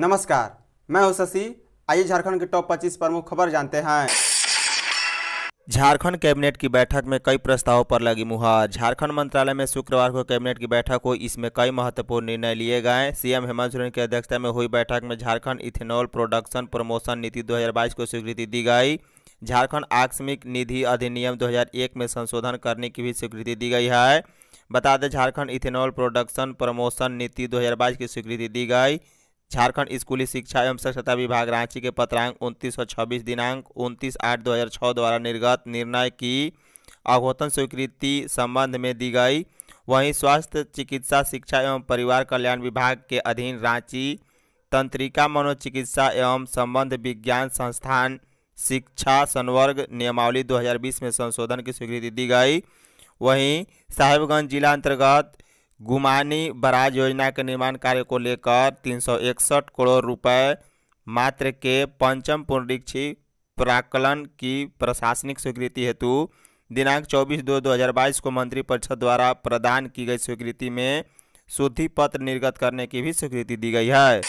नमस्कार मैं हूं शशि आइए झारखंड के टॉप 25 प्रमुख खबर जानते हैं झारखंड कैबिनेट की बैठक में कई प्रस्तावों पर लगी मुहर झारखंड मंत्रालय में शुक्रवार को कैबिनेट की बैठक हुई इसमें कई महत्वपूर्ण निर्णय लिए गए सीएम हेमंत सोरेन की अध्यक्षता में हुई बैठक में झारखंड इथेनॉल प्रोडक्शन प्रमोशन नीति दो को स्वीकृति दी गई झारखंड आकस्मिक निधि अधिनियम 2001 में संशोधन करने की भी स्वीकृति दी गई है बता दें झारखंड इथेनॉल प्रोडक्शन प्रमोशन नीति 2022 की स्वीकृति दी गई झारखंड स्कूली शिक्षा एवं स्वच्छता विभाग रांची के पत्रांक उनतीस सौ छब्बीस दिनांक उनतीस आठ दो हज़ार छः द्वारा निर्गत निर्णय की अघोतन स्वीकृति संबंध में दी गई वहीं स्वास्थ्य चिकित्सा शिक्षा एवं परिवार कल्याण विभाग के अधीन रांची तंत्रिका मनोचिकित्सा एवं संबंध विज्ञान संस्थान शिक्षा संवर्ग नियमावली 2020 में संशोधन की स्वीकृति दी गई वहीं साहिबगंज जिला अंतर्गत गुमानी बराज योजना के निर्माण कार्य को लेकर तीन करोड़ रुपये मात्र के पंचम पुनरीक्षी प्राकलन की प्रशासनिक स्वीकृति हेतु दिनांक 24 दो 2022 को मंत्री परिषद द्वारा प्रदान की गई स्वीकृति में शुद्धि पत्र निर्गत करने की भी स्वीकृति दी गई है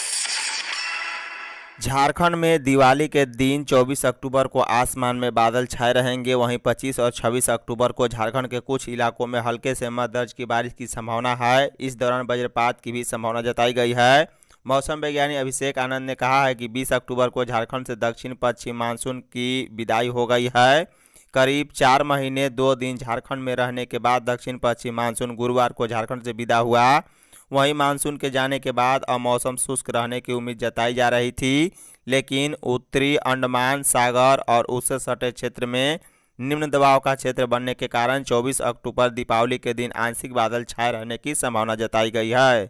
झारखंड में दिवाली के दिन 24 अक्टूबर को आसमान में बादल छाए रहेंगे वहीं 25 और 26 अक्टूबर को झारखंड के कुछ इलाकों में हल्के से मध्य दर्ज की बारिश की संभावना है इस दौरान वज्रपात की भी संभावना जताई गई है मौसम वैज्ञानिक अभिषेक आनंद ने कहा है कि 20 अक्टूबर को झारखंड से दक्षिण पश्चिम मानसून की विदाई हो गई है करीब चार महीने दो दिन झारखंड में रहने के बाद दक्षिण पश्चिम मानसून गुरुवार को झारखंड से विदा हुआ वहीं मानसून के जाने के बाद अब मौसम शुष्क रहने की उम्मीद जताई जा रही थी लेकिन उत्तरी अंडमान सागर और उससे सटे क्षेत्र में निम्न दबाव का क्षेत्र बनने के कारण 24 अक्टूबर दीपावली के दिन आंशिक बादल छाए रहने की संभावना जताई गई है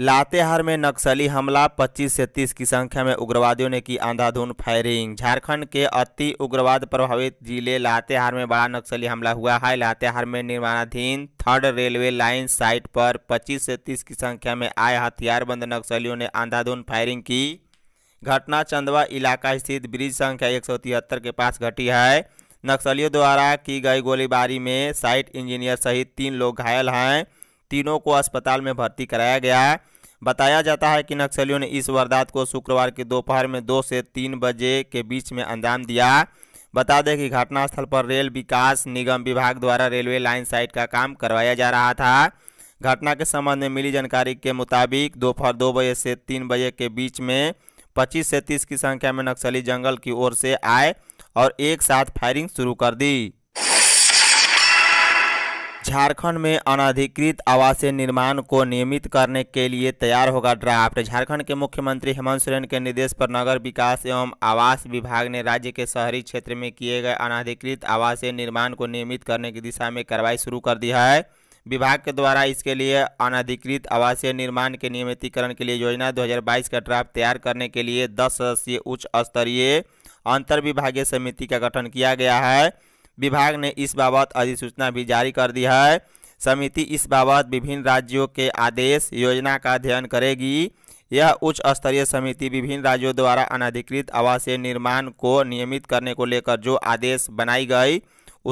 लातेहार में नक्सली हमला 25 से 30 की संख्या में उग्रवादियों ने की अंधाधुन फायरिंग झारखंड के अति उग्रवाद प्रभावित जिले लातेहार में बड़ा नक्सली हमला हुआ है लातेहार में निर्माणाधीन थर्ड रेलवे लाइन साइट पर 25 से 30 की संख्या में आए हथियारबंद नक्सलियों ने आंधाधुन फायरिंग की घटना चंदवा इलाका स्थित ब्रिज संख्या एक के पास घटी है नक्सलियों द्वारा की गई गोलीबारी में साइट इंजीनियर सहित तीन लोग घायल हैं तीनों को अस्पताल में भर्ती कराया गया है बताया जाता है कि नक्सलियों ने इस वारदात को शुक्रवार की दोपहर में दो से तीन बजे के बीच में अंजाम दिया बता दें कि घटनास्थल पर रेल विकास निगम विभाग द्वारा रेलवे लाइन साइट का काम करवाया जा रहा था घटना के संबंध में मिली जानकारी के मुताबिक दोपहर दो, दो बजे से तीन बजे के बीच में 25 से 30 की संख्या में नक्सली जंगल की ओर से आए और एक साथ फायरिंग शुरू कर दी झारखंड में अनाधिकृत आवासीय निर्माण को नियमित करने के लिए तैयार होगा ड्राफ्ट झारखंड के मुख्यमंत्री हेमंत सोरेन के निर्देश पर नगर विकास एवं आवास विभाग ने राज्य के शहरी क्षेत्र में किए गए अनाधिकृत आवासीय निर्माण को नियमित करने की दिशा में कार्रवाई शुरू कर दी है विभाग के द्वारा इसके लिए अनाधिकृत आवासीय निर्माण के नियमितीकरण के लिए योजना दो का ड्राफ्ट तैयार करने के लिए दस सदस्यीय उच्च स्तरीय अंतर विभागीय समिति का गठन किया गया है विभाग ने इस बाबत अधिसूचना भी जारी कर दी है समिति इस बाबत विभिन्न राज्यों के आदेश योजना का अध्ययन करेगी यह उच्च स्तरीय समिति विभिन्न राज्यों द्वारा अनाधिकृत आवासीय निर्माण को नियमित करने को लेकर जो आदेश बनाई गई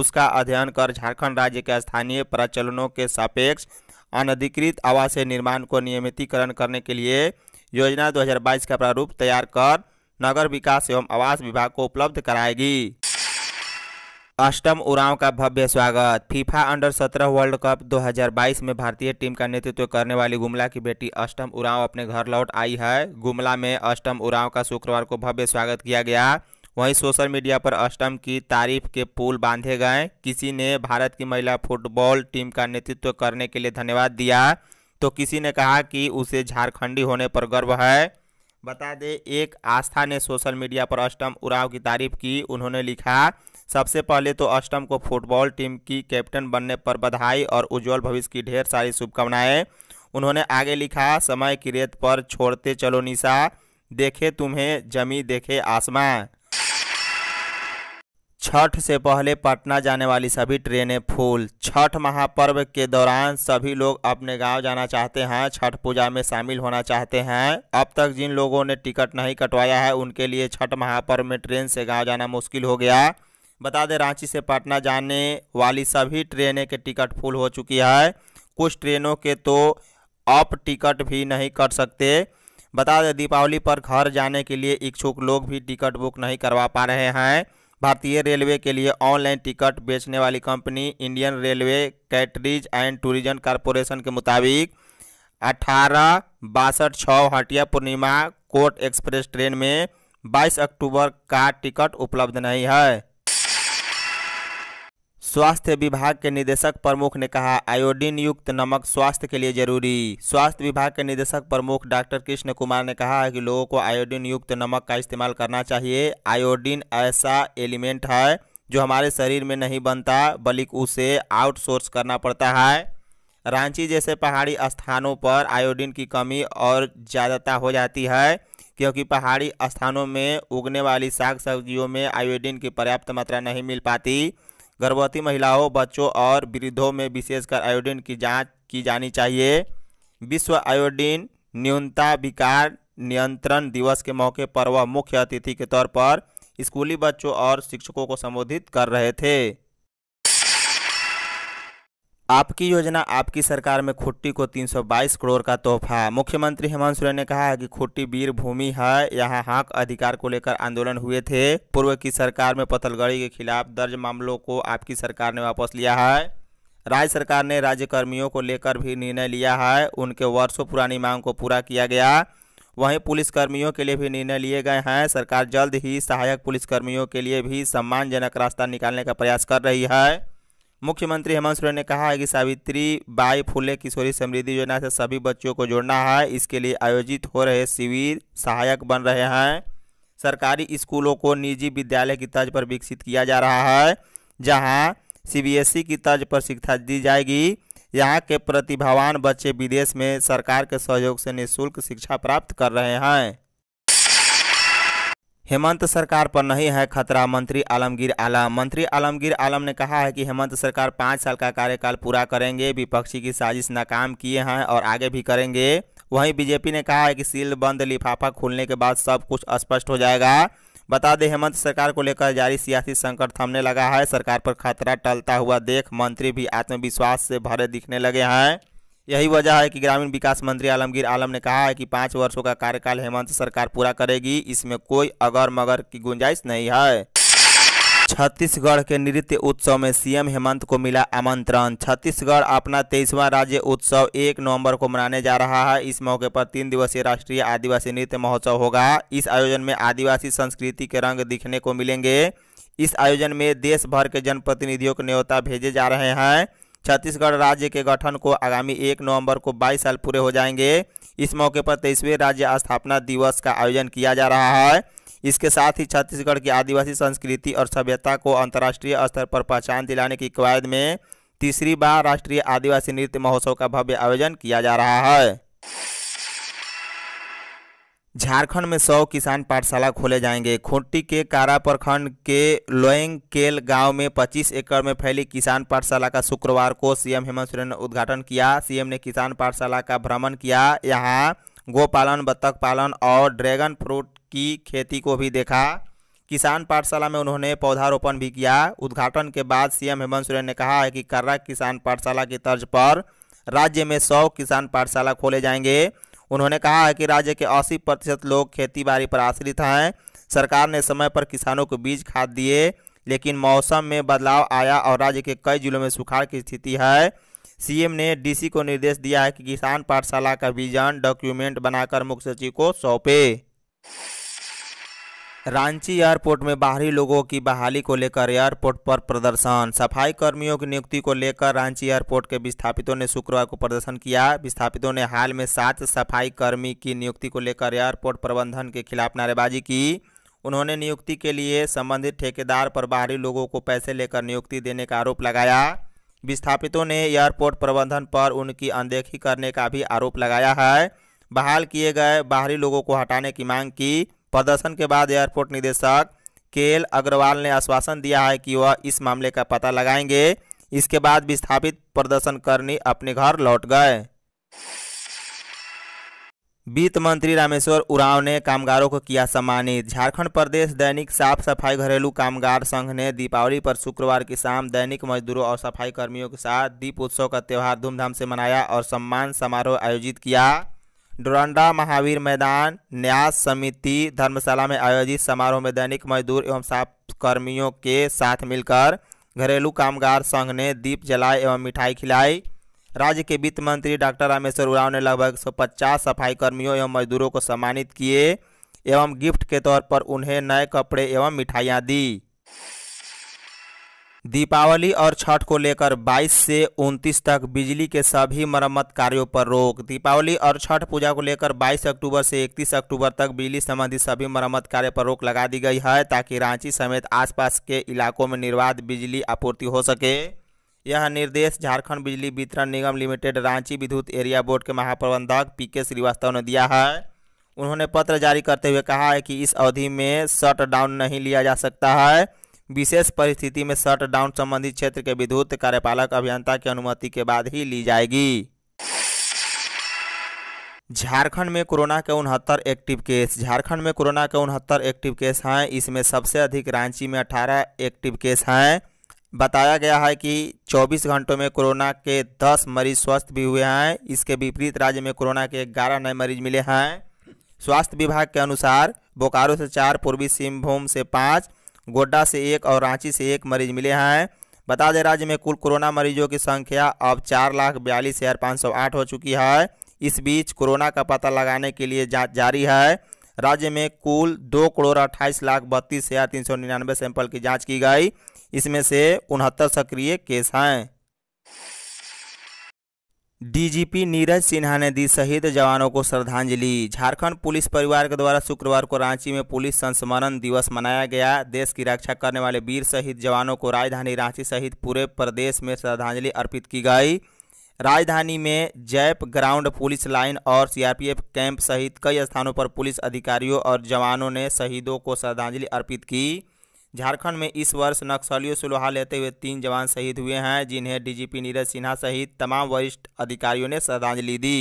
उसका अध्ययन कर झारखंड राज्य के स्थानीय प्रचलनों के सापेक्ष अनधिकृत आवासीय निर्माण को नियमितीकरण करने के लिए योजना 2022 का प्रारूप तैयार कर नगर विकास एवं आवास विभाग को उपलब्ध कराएगी अष्टम उड़ाव का भव्य स्वागत फीफा अंडर 17 वर्ल्ड कप 2022 में भारतीय टीम का नेतृत्व करने वाली गुमला की बेटी अष्टम उड़ाव अपने घर लौट आई है गुमला में अष्टम उड़ाव का शुक्रवार को भव्य स्वागत किया गया वहीं सोशल मीडिया पर अष्टम की तारीफ के पुल बांधे गए किसी ने भारत की महिला फुटबॉल टीम का नेतृत्व करने के लिए धन्यवाद दिया तो किसी ने कहा कि उसे झारखंडी होने पर गर्व है बता दें एक आस्था ने सोशल मीडिया पर अष्टम उराव की तारीफ की उन्होंने लिखा सबसे पहले तो अष्टम को फुटबॉल टीम की कैप्टन बनने पर बधाई और उज्जवल भविष्य की ढेर सारी शुभकामनाएं उन्होंने आगे लिखा समय की रेत पर छोड़ते चलो निशा देखे तुम्हें जमी देखे आसमां छठ से पहले पटना जाने वाली सभी ट्रेनें फुल छठ महापर्व के दौरान सभी लोग अपने गांव जाना चाहते हैं छठ पूजा में शामिल होना चाहते हैं अब तक जिन लोगों ने टिकट नहीं कटवाया है उनके लिए छठ महापर्व में ट्रेन से गांव जाना मुश्किल हो गया बता दें रांची से पटना जाने वाली सभी ट्रेनें के टिकट फुल हो चुकी है कुछ ट्रेनों के तो अप टिकट भी नहीं कट सकते बता दें दीपावली पर घर जाने के लिए इच्छुक लोग भी टिकट बुक नहीं करवा पा रहे हैं भारतीय रेलवे के लिए ऑनलाइन टिकट बेचने वाली company Indian railway catering and tourism corporation के मुताबिक अठारह बासठ छः Hatia Purnia court express train में 22 अक्टूबर का टिकट उपलब्ध नहीं है स्वास्थ्य विभाग के निदेशक प्रमुख ने कहा आयोडीन युक्त नमक स्वास्थ्य के लिए जरूरी स्वास्थ्य विभाग के निदेशक प्रमुख डॉक्टर कृष्ण कुमार ने कहा है कि लोगों को आयोडीन युक्त नमक का इस्तेमाल करना चाहिए आयोडीन ऐसा एलिमेंट है जो हमारे शरीर में नहीं बनता बल्कि उसे आउटसोर्स करना पड़ता है रांची जैसे पहाड़ी स्थानों पर आयोडीन की कमी और ज़्यादाता हो जाती है क्योंकि पहाड़ी स्थानों में उगने वाली साग सब्जियों में आयोडीन की पर्याप्त मात्रा नहीं मिल पाती गर्भवती महिलाओं बच्चों और वृद्धों में विशेषकर आयोडीन की जांच की जानी चाहिए विश्व आयोडीन न्यूनता विकार नियंत्रण दिवस के मौके पर वह मुख्य अतिथि के तौर पर स्कूली बच्चों और शिक्षकों को संबोधित कर रहे थे आपकी योजना आपकी सरकार में खुट्टी को 322 करोड़ का तोहफा मुख्यमंत्री हेमंत सोरेन ने कहा है कि खुट्टी वीर भूमि है यहां हाक अधिकार को लेकर आंदोलन हुए थे पूर्व की सरकार में पथलगड़ी के खिलाफ दर्ज मामलों को आपकी सरकार ने वापस लिया है राज्य सरकार ने राज्य कर्मियों को लेकर भी निर्णय लिया है उनके वर्षों पुरानी मांग को पूरा किया गया वहीं पुलिसकर्मियों के लिए भी निर्णय लिए गए हैं सरकार जल्द ही सहायक पुलिसकर्मियों के लिए भी सम्मानजनक रास्ता निकालने का प्रयास कर रही है मुख्यमंत्री हेमंत सोरेन ने कहा है कि सावित्री बाई फुले किशोरी समृद्धि योजना से सभी बच्चों को जोड़ना है इसके लिए आयोजित हो रहे शिविर सहायक बन रहे हैं सरकारी स्कूलों को निजी विद्यालय की तर्ज पर विकसित किया जा रहा है जहां सीबीएसई की तर्ज पर शिक्षा दी जाएगी यहाँ के प्रतिभावान बच्चे विदेश में सरकार के सहयोग से निःशुल्क शिक्षा प्राप्त कर रहे हैं हेमंत सरकार पर नहीं है खतरा मंत्री आलमगीर आलम मंत्री आलमगीर आलम ने कहा है कि हेमंत सरकार पाँच साल का कार्यकाल पूरा करेंगे विपक्षी की साजिश नाकाम किए हैं और आगे भी करेंगे वहीं बीजेपी ने कहा है कि सील बंद लिफाफा खुलने के बाद सब कुछ स्पष्ट हो जाएगा बता दें हेमंत सरकार को लेकर जारी सियासी संकट थमने लगा है सरकार पर खतरा टलता हुआ देख मंत्री भी आत्मविश्वास से भरे दिखने लगे हैं यही वजह है कि ग्रामीण विकास मंत्री आलमगीर आलम ने कहा है कि पाँच वर्षों का कार्यकाल हेमंत सरकार पूरा करेगी इसमें कोई अगर मगर की गुंजाइश नहीं है छत्तीसगढ़ के नृत्य उत्सव में सीएम हेमंत को मिला आमंत्रण छत्तीसगढ़ अपना तेईसवां राज्य उत्सव एक नवंबर को मनाने जा रहा है इस मौके पर तीन दिवसीय राष्ट्रीय आदिवासी नृत्य महोत्सव होगा इस आयोजन में आदिवासी संस्कृति के रंग दिखने को मिलेंगे इस आयोजन में देश भर के जनप्रतिनिधियों के न्योता भेजे जा रहे हैं छत्तीसगढ़ राज्य के गठन को आगामी एक नवंबर को 22 साल पूरे हो जाएंगे इस मौके पर तेईसवें राज्य स्थापना दिवस का आयोजन किया जा रहा है इसके साथ ही छत्तीसगढ़ की आदिवासी संस्कृति और सभ्यता को अंतर्राष्ट्रीय स्तर पर पहचान दिलाने की कवायद में तीसरी बार राष्ट्रीय आदिवासी नृत्य महोत्सव का भव्य आयोजन किया जा रहा है झारखंड में सौ किसान पाठशाला खोले जाएंगे खूंटी के कारा प्रखंड के केल गांव में 25 एकड़ में फैली किसान पाठशाला का शुक्रवार को सीएम हेमंत सोरेन ने उद्घाटन किया सीएम ने किसान पाठशाला का भ्रमण किया यहां गोपालन बत्तख पालन और ड्रैगन फ्रूट की खेती को भी देखा किसान पाठशाला में उन्होंने पौधारोपण भी किया उद्घाटन के बाद सीएम हेमंत सोरेन ने कहा है कि कर्रा किसान पाठशाला की तर्ज पर राज्य में सौ किसान पाठशाला खोले जाएंगे उन्होंने कहा है कि राज्य के अस्सी प्रतिशत लोग खेती बाड़ी पर आश्रित हैं सरकार ने समय पर किसानों को बीज खाद दिए लेकिन मौसम में बदलाव आया और राज्य के कई जिलों में सुखाड़ की स्थिति है सीएम ने डीसी को निर्देश दिया है कि किसान पाठशाला का विजन डॉक्यूमेंट बनाकर मुख्य सचिव को सौंपे रांची एयरपोर्ट में बाहरी लोगों की बहाली को लेकर एयरपोर्ट पर प्रदर्शन सफाई कर्मियों की नियुक्ति को लेकर रांची एयरपोर्ट के विस्थापितों ने शुक्रवार को प्रदर्शन किया विस्थापितों ने हाल में सात सफाई कर्मी की नियुक्ति को लेकर एयरपोर्ट प्रबंधन के खिलाफ नारेबाजी की उन्होंने नियुक्ति के लिए संबंधित ठेकेदार पर बाहरी लोगों को पैसे लेकर नियुक्ति देने का आरोप लगाया विस्थापितों ने एयरपोर्ट प्रबंधन पर उनकी अनदेखी करने का भी आरोप लगाया है बहाल किए गए बाहरी लोगों को हटाने की मांग की प्रदर्शन के बाद एयरपोर्ट निदेशक के एल अग्रवाल ने आश्वासन दिया है कि वह इस मामले का पता लगाएंगे इसके बाद विस्थापित प्रदर्शनकर्मी अपने घर लौट गए वित्त मंत्री रामेश्वर उरांव ने कामगारों को किया सम्मानित झारखंड प्रदेश दैनिक साफ सफाई घरेलू कामगार संघ ने दीपावली पर शुक्रवार की शाम दैनिक मजदूरों और सफाई कर्मियों के साथ दीप उत्सव का त्यौहार धूमधाम से मनाया और सम्मान समारोह आयोजित किया डोरंडा महावीर मैदान न्यास समिति धर्मशाला में आयोजित समारोह में दैनिक मजदूर एवं साफ कर्मियों के साथ मिलकर घरेलू कामगार संघ ने दीप जलाए एवं मिठाई खिलाई राज्य के वित्त मंत्री डॉक्टर रामेश्वर उराव ने लगभग 150 सफाई कर्मियों एवं मजदूरों को सम्मानित किए एवं गिफ्ट के तौर पर उन्हें नए कपड़े एवं मिठाइयाँ दी दीपावली और छठ को लेकर 22 से 29 तक बिजली के सभी मरम्मत कार्यों पर रोक दीपावली और छठ पूजा को लेकर 22 अक्टूबर से 31 अक्टूबर तक बिजली संबंधी सभी मरम्मत कार्य पर रोक लगा दी गई है ताकि रांची समेत आसपास के इलाकों में निर्बाध बिजली आपूर्ति हो सके यह निर्देश झारखंड बिजली वितरण निगम लिमिटेड रांची विद्युत एरिया बोर्ड के महाप्रबंधक पी के श्रीवास्तव ने दिया है उन्होंने पत्र जारी करते हुए कहा है कि इस अवधि में शट नहीं लिया जा सकता है विशेष परिस्थिति में शटडाउन संबंधित क्षेत्र के विद्युत कार्यपालक अभियंता की अनुमति के बाद ही ली जाएगी झारखंड में कोरोना के उनहत्तर एक्टिव केस झारखंड में कोरोना के उनहत्तर एक्टिव केस हैं इसमें सबसे अधिक रांची में अठारह एक्टिव केस हैं बताया गया है कि 24 घंटों में कोरोना के 10 मरीज स्वस्थ भी हुए हैं इसके विपरीत राज्य में कोरोना के 11 नए मरीज मिले हैं स्वास्थ्य विभाग के अनुसार बोकारो से चार पूर्वी सिंहभूम से पाँच गोड्डा से एक और रांची से एक मरीज मिले हैं बता दें राज्य में कुल कोरोना मरीजों की संख्या अब चार लाख बयालीस हज़ार पाँच सौ आठ हो चुकी है इस बीच कोरोना का पता लगाने के लिए जांच जारी है राज्य में कुल दो करोड़ अट्ठाईस लाख बत्तीस हज़ार तीन सौ निन्यानवे सैंपल की जाँच की गई इसमें से उनहत्तर सक्रिय केस हैं डीजीपी नीरज सिन्हा ने दी शहीद जवानों को श्रद्धांजलि झारखंड पुलिस परिवार के द्वारा शुक्रवार को रांची में पुलिस संस्मरण दिवस मनाया गया देश की रक्षा करने वाले वीर शहीद जवानों को राजधानी रांची सहित पूरे प्रदेश में श्रद्धांजलि अर्पित की गई राजधानी में जैप ग्राउंड पुलिस लाइन और सीआरपीएफ कैंप सहित कई स्थानों पर पुलिस अधिकारियों और जवानों ने शहीदों को श्रद्धांजलि अर्पित की झारखंड में इस वर्ष नक्सलियों से लोहा लेते हुए तीन जवान शहीद हुए हैं जिन्हें डीजीपी नीरज सिन्हा सहित तमाम वरिष्ठ अधिकारियों ने श्रद्धांजलि दी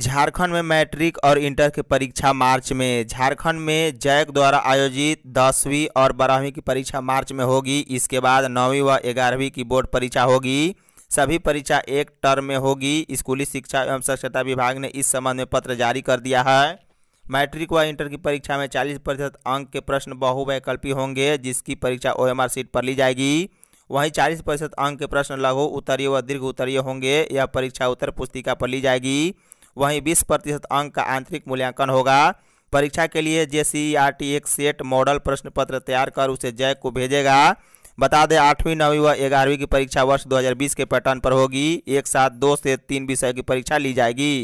झारखंड में मैट्रिक और इंटर की परीक्षा मार्च में झारखंड में जैक द्वारा आयोजित दसवीं और बारहवीं की परीक्षा मार्च में होगी इसके बाद नौवीं व ग्यारहवीं की बोर्ड परीक्षा होगी सभी परीक्षा एक टर्म में होगी स्कूली शिक्षा एवं स्वच्छता विभाग ने इस संबंध में पत्र जारी कर दिया है मैट्रिक व इंटर की परीक्षा में 40 प्रतिशत अंक के प्रश्न बहुवैकल्पी होंगे जिसकी परीक्षा ओएमआर सीट पर ली जाएगी वहीं 40 प्रतिशत अंक के प्रश्न लघु उत्तरीय व दीर्घ उत्तरीय होंगे यह परीक्षा उत्तर पुस्तिका पर ली जाएगी वहीं बीस प्रतिशत अंक का आंतरिक मूल्यांकन होगा परीक्षा के लिए जे सी आर टी एक सेट मॉडल प्रश्न पत्र तैयार कर उसे जैक को भेजेगा बता दें आठवीं नौवीं व ग्यारहवीं की परीक्षा वर्ष 2020 के पैटर्न पर होगी एक साथ दो से तीन विषय की परीक्षा ली जाएगी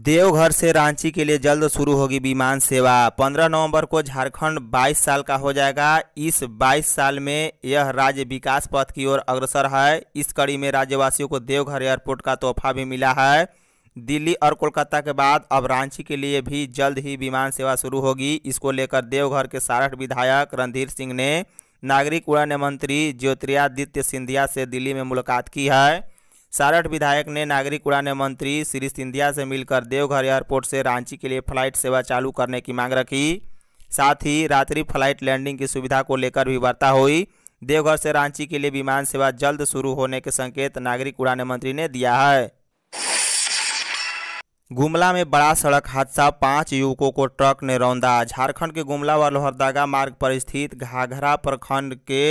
देवघर से रांची के लिए जल्द शुरू होगी विमान सेवा 15 नवंबर को झारखंड 22 साल का हो जाएगा इस 22 साल में यह राज्य विकास पथ की ओर अग्रसर है इस कड़ी में राज्यवासियों को देवघर एयरपोर्ट का तोहफा भी मिला है दिल्ली और कोलकाता के बाद अब रांची के लिए भी जल्द ही विमान सेवा शुरू होगी इसको लेकर देवघर के सारठ विधायक रणधीर सिंह ने नागरिक उड़ान मंत्री ज्योतिरादित्य सिंधिया से दिल्ली में मुलाकात की है सारठ विधायक ने नागरिक उड़ान मंत्री श्री सिंधिया से मिलकर देवघर एयरपोर्ट से रांची के लिए फ्लाइट सेवा चालू करने की मांग रखी साथ ही रात्रि फ्लाइट लैंडिंग की सुविधा को लेकर भी वार्ता हुई देवघर से रांची के लिए विमान सेवा जल्द शुरू होने के संकेत नागरिक उड़ान मंत्री ने दिया है गुमला में बड़ा सड़क हादसा पांच युवकों को ट्रक ने रौंदा झारखंड के गुमला व लोहरदगा मार्ग पर स्थित घाघरा प्रखंड के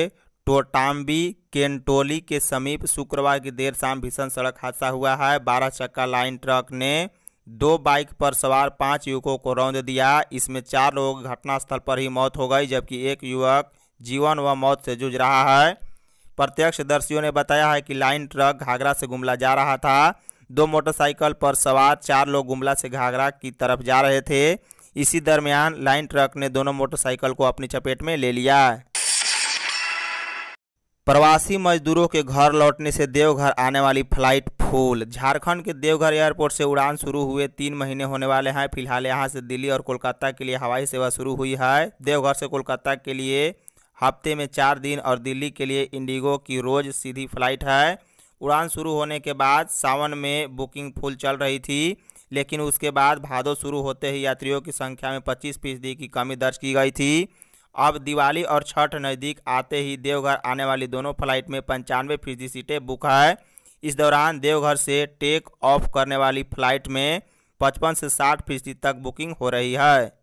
टोटाम्बी केंटोली के समीप शुक्रवार की देर शाम भीषण सड़क हादसा हुआ है बारह चक्का लाइन ट्रक ने दो बाइक पर सवार पांच युवकों को रौंद दिया इसमें चार लोग घटनास्थल पर ही मौत हो गई जबकि एक युवक जीवन व मौत से जूझ रहा है प्रत्यक्षदर्शियों ने बताया है कि लाइन ट्रक घाघरा से गुमला जा रहा था दो मोटरसाइकिल पर सवार चार लोग गुमला से घाघरा की तरफ जा रहे थे इसी दरमियान लाइन ट्रक ने दोनों मोटरसाइकिल को अपनी चपेट में ले लिया प्रवासी मजदूरों के घर लौटने से देवघर आने वाली फ्लाइट फूल झारखंड के देवघर एयरपोर्ट से उड़ान शुरू हुए तीन महीने होने वाले हैं फिलहाल यहां से दिल्ली और कोलकाता के लिए हवाई सेवा शुरू हुई है देवघर से कोलकाता के लिए हफ्ते में चार दिन और दिल्ली के लिए इंडिगो की रोज़ सीधी फ्लाइट है उड़ान शुरू होने के बाद सावन में बुकिंग फुल चल रही थी लेकिन उसके बाद भादो शुरू होते ही यात्रियों की संख्या में पच्चीस फीसदी की कमी दर्ज की गई थी अब दिवाली और छठ नज़दीक आते ही देवघर आने वाली दोनों फ्लाइट में पंचानवे फीसदी सीटें बुक है इस दौरान देवघर से टेक ऑफ करने वाली फ्लाइट में पचपन से साठ फीसदी तक बुकिंग हो रही है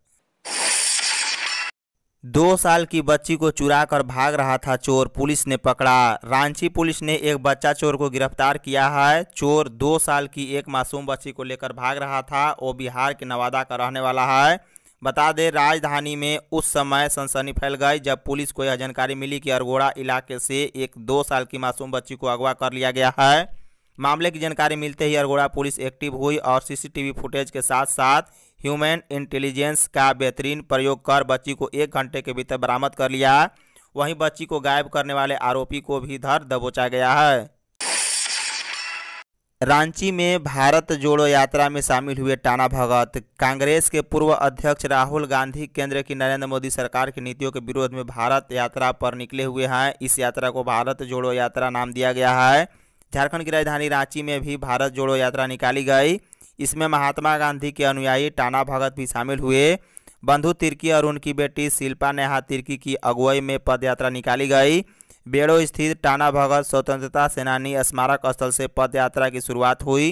दो साल की बच्ची को चुरा कर भाग रहा था चोर पुलिस ने पकड़ा रांची पुलिस ने एक बच्चा चोर को गिरफ्तार किया है चोर दो साल की एक मासूम बच्ची को लेकर भाग रहा था वो बिहार के नवादा का रहने वाला है बता दें राजधानी में उस समय सनसनी फैल गई जब पुलिस को यह जानकारी मिली कि अरगोड़ा इलाके से एक दो साल की मासूम बच्ची को अगवा कर लिया गया है मामले की जानकारी मिलते ही अरगोड़ा पुलिस एक्टिव हुई और सीसीटीवी फुटेज के साथ साथ ह्यूमन इंटेलिजेंस का बेहतरीन प्रयोग कर बच्ची को एक घंटे के भीतर बरामद कर लिया वहीं बच्ची को गायब करने वाले आरोपी को भी धर दबोचा गया है रांची में भारत जोड़ो यात्रा में शामिल हुए टाना भगत कांग्रेस के पूर्व अध्यक्ष राहुल गांधी केंद्र की नरेंद्र मोदी सरकार की नीतियों के विरोध में भारत यात्रा पर निकले हुए हैं इस यात्रा को भारत जोड़ो यात्रा नाम दिया गया है झारखंड की राजधानी रांची में भी भारत जोड़ो यात्रा निकाली गई इसमें महात्मा गांधी के अनुयायी टाना भगत भी शामिल हुए बंधु तिर्की और उनकी बेटी शिल्पा नेहा तिर्की की अगुवाई में पदयात्रा निकाली गई बेड़ो स्थित टाना भगत स्वतंत्रता सेनानी स्मारक स्थल से पद यात्रा की शुरुआत हुई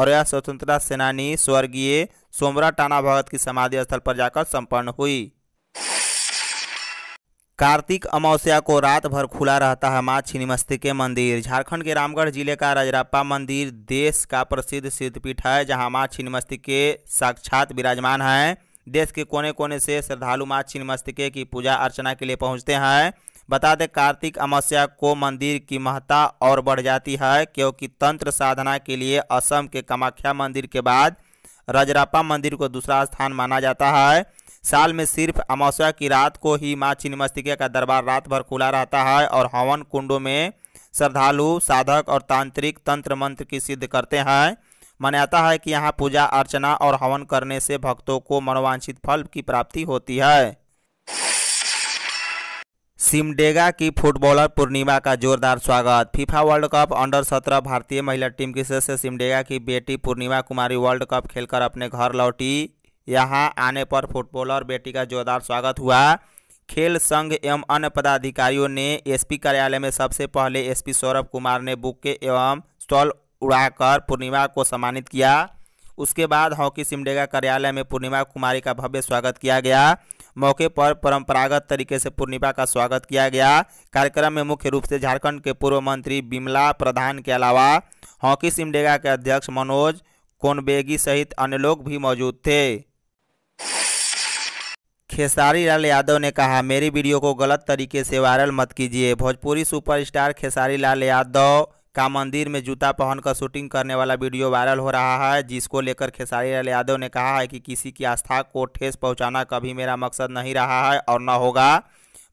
और यह स्वतंत्रता सेनानी स्वर्गीय सोमरा टाना भगत की समाधि स्थल पर जाकर संपन्न हुई कार्तिक अमावस्या को रात भर खुला रहता है माँ छिन्नमस्ती के मंदिर झारखंड के रामगढ़ जिले का रजराप्पा मंदिर देश का प्रसिद्ध सिद्धपीठ है जहाँ माँ छिन्नमस्ती के साक्षात विराजमान हैं देश के कोने कोने से श्रद्धालु माँ छिन्नमस्तिके की पूजा अर्चना के लिए पहुँचते हैं बता दें कार्तिक अमावस्या को मंदिर की महत्ता और बढ़ जाती है क्योंकि तंत्र साधना के लिए असम के कामाख्या मंदिर के बाद रजरापा मंदिर को दूसरा स्थान माना जाता है साल में सिर्फ अमावस्या की रात को ही माँ चिन्मस्तिका का दरबार रात भर खुला रहता है और हवन कुंडों में श्रद्धालु साधक और तांत्रिक तंत्र मंत्र की सिद्ध करते हैं मान्यता है कि यहाँ पूजा अर्चना और हवन करने से भक्तों को मनोवांछित फल की प्राप्ति होती है सिमडेगा की फुटबॉलर पूर्णिमा का जोरदार स्वागत फीफा वर्ल्ड कप अंडर सत्रह भारतीय महिला टीम की सदस्य सिमडेगा की बेटी पूर्णिमा कुमारी वर्ल्ड कप खेलकर अपने घर लौटी यहां आने पर फुटबॉलर बेटी का जोरदार स्वागत हुआ खेल संघ एवं अन्य पदाधिकारियों ने एसपी कार्यालय में सबसे पहले एसपी सौरभ कुमार ने बुक्के एवं स्टॉल उड़ाकर पूर्णिमा को सम्मानित किया उसके बाद हॉकी सिमडेगा कार्यालय में पूर्णिमा कुमारी का भव्य स्वागत किया गया मौके पर परंपरागत तरीके से पूर्णिमा का स्वागत किया गया कार्यक्रम में मुख्य रूप से झारखंड के पूर्व मंत्री बिमला प्रधान के अलावा हॉकी सिमडेगा के अध्यक्ष मनोज कोनबेगी सहित अन्य लोग भी मौजूद थे खेसारी लाल यादव ने कहा मेरी वीडियो को गलत तरीके से वायरल मत कीजिए भोजपुरी सुपरस्टार खेसारी लाल यादव का मंदिर में जूता पहनकर शूटिंग करने वाला वीडियो वायरल हो रहा है जिसको लेकर खेसारी लाल यादव ने कहा है कि किसी की आस्था को ठेस पहुंचाना कभी मेरा मकसद नहीं रहा है और न होगा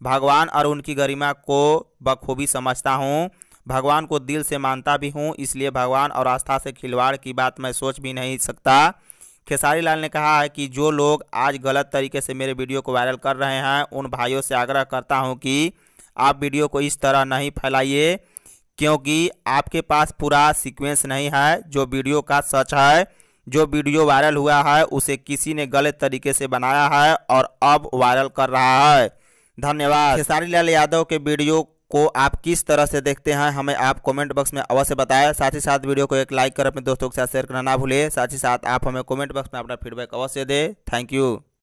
भगवान और उनकी गरिमा को बखूबी समझता हूँ भगवान को दिल से मानता भी हूँ इसलिए भगवान और आस्था से खिलवाड़ की बात मैं सोच भी नहीं सकता खेसारी लाल ने कहा है कि जो लोग आज गलत तरीके से मेरे वीडियो को वायरल कर रहे हैं उन भाइयों से आग्रह करता हूँ कि आप वीडियो को इस तरह नहीं फैलाइए क्योंकि आपके पास पूरा सीक्वेंस नहीं है जो वीडियो का सच है जो वीडियो वायरल हुआ है उसे किसी ने गलत तरीके से बनाया है और अब वायरल कर रहा है धन्यवाद खेसारी लाल यादव के वीडियो को आप किस तरह से देखते हैं हमें आप कमेंट बॉक्स में अवश्य बताएं साथ ही साथ वीडियो को एक लाइक कर अपने दोस्तों के साथ शेयर करना ना भूलें साथ ही साथ आप हमें कमेंट बॉक्स में अपना फीडबैक अवश्य दें थैंक यू